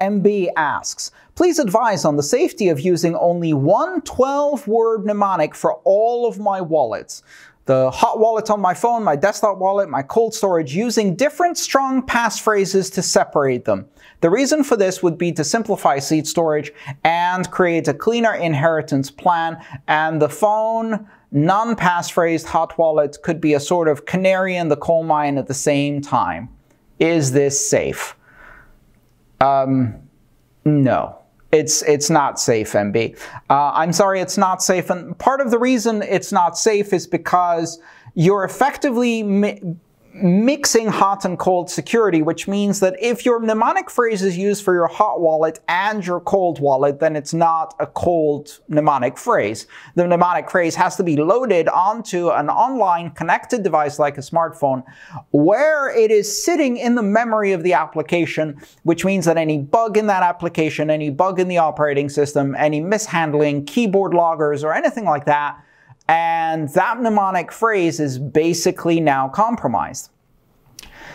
MB asks, please advise on the safety of using only one 12-word mnemonic for all of my wallets. The hot wallet on my phone, my desktop wallet, my cold storage, using different strong passphrases to separate them. The reason for this would be to simplify seed storage and create a cleaner inheritance plan, and the phone non-passphrased hot wallet could be a sort of canary in the coal mine at the same time. Is this safe? Um, no. It's, it's not safe, MB. Uh, I'm sorry, it's not safe. And part of the reason it's not safe is because you're effectively mixing hot and cold security, which means that if your mnemonic phrase is used for your hot wallet and your cold wallet, then it's not a cold mnemonic phrase. The mnemonic phrase has to be loaded onto an online connected device like a smartphone, where it is sitting in the memory of the application, which means that any bug in that application, any bug in the operating system, any mishandling, keyboard loggers, or anything like that and that mnemonic phrase is basically now compromised.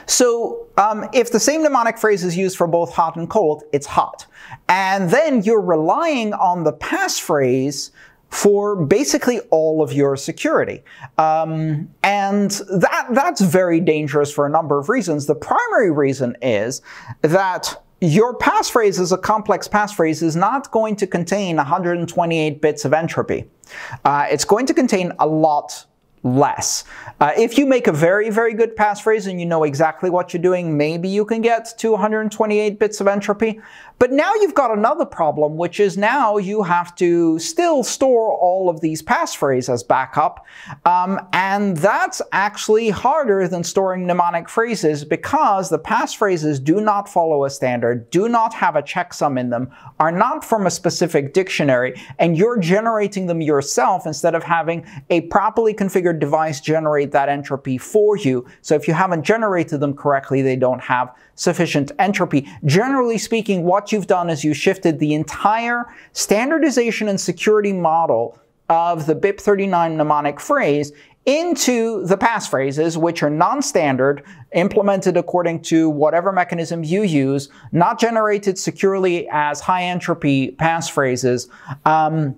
So um, if the same mnemonic phrase is used for both hot and cold, it's hot. And then you're relying on the passphrase for basically all of your security. Um, and that, that's very dangerous for a number of reasons. The primary reason is that your passphrase is a complex passphrase is not going to contain 128 bits of entropy. Uh, it's going to contain a lot less. Uh, if you make a very, very good passphrase and you know exactly what you're doing, maybe you can get 228 bits of entropy. But now you've got another problem, which is now you have to still store all of these passphrases as backup. Um, and that's actually harder than storing mnemonic phrases because the passphrases do not follow a standard, do not have a checksum in them, are not from a specific dictionary, and you're generating them yourself instead of having a properly configured your device generate that entropy for you. So if you haven't generated them correctly, they don't have sufficient entropy. Generally speaking, what you've done is you shifted the entire standardization and security model of the BIP39 mnemonic phrase into the passphrases, which are non-standard, implemented according to whatever mechanism you use, not generated securely as high entropy passphrases. Um,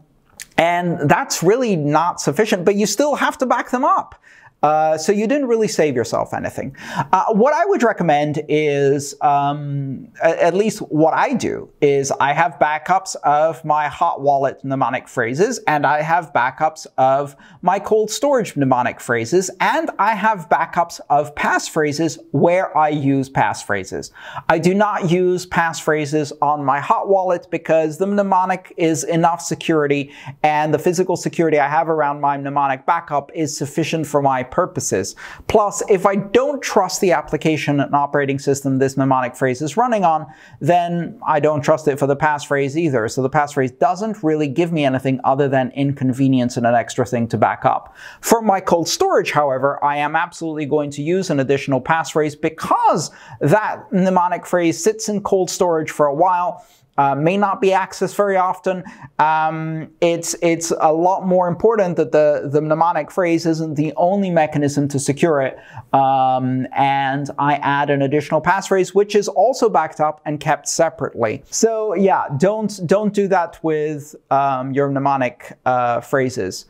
and that's really not sufficient, but you still have to back them up. Uh, so you didn't really save yourself anything. Uh, what I would recommend is, um, at least what I do, is I have backups of my hot wallet mnemonic phrases, and I have backups of my cold storage mnemonic phrases, and I have backups of passphrases where I use passphrases. I do not use passphrases on my hot wallet because the mnemonic is enough security, and the physical security I have around my mnemonic backup is sufficient for my purposes. Plus, if I don't trust the application and operating system this mnemonic phrase is running on, then I don't trust it for the passphrase either. So the passphrase doesn't really give me anything other than inconvenience and an extra thing to back up. For my cold storage, however, I am absolutely going to use an additional passphrase because that mnemonic phrase sits in cold storage for a while uh, may not be accessed very often. Um, it's it's a lot more important that the the mnemonic phrase isn't the only mechanism to secure it. Um, and I add an additional passphrase, which is also backed up and kept separately. So yeah, don't don't do that with um, your mnemonic uh, phrases.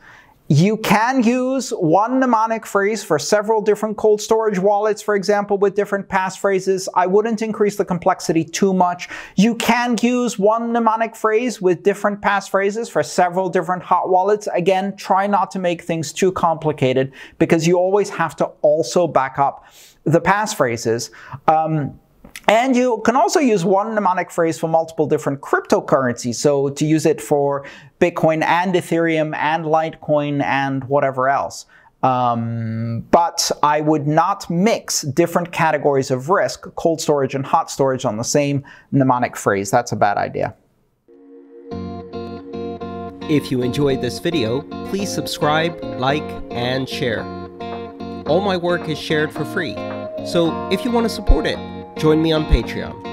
You can use one mnemonic phrase for several different cold storage wallets, for example, with different passphrases. I wouldn't increase the complexity too much. You can use one mnemonic phrase with different passphrases for several different hot wallets. Again, try not to make things too complicated because you always have to also back up the passphrases. Um, and you can also use one mnemonic phrase for multiple different cryptocurrencies. So to use it for Bitcoin and Ethereum and Litecoin and whatever else. Um, but I would not mix different categories of risk, cold storage and hot storage, on the same mnemonic phrase. That's a bad idea. If you enjoyed this video, please subscribe, like, and share. All my work is shared for free, so if you want to support it, Join me on Patreon.